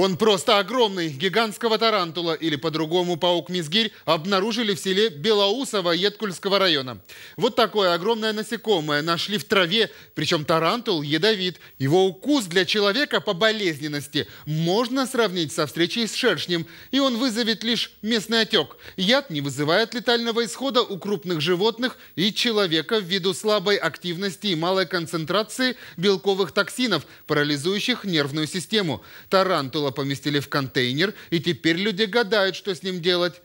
Он просто огромный, гигантского тарантула, или по-другому паук-мизгирь, обнаружили в селе Белоусово Едкульского района. Вот такое огромное насекомое нашли в траве, причем тарантул ядовит. Его укус для человека по болезненности можно сравнить со встречей с шершнем, и он вызовет лишь местный отек. Яд не вызывает летального исхода у крупных животных и человека ввиду слабой активности и малой концентрации белковых токсинов, парализующих нервную систему. Тарантул поместили в контейнер, и теперь люди гадают, что с ним делать.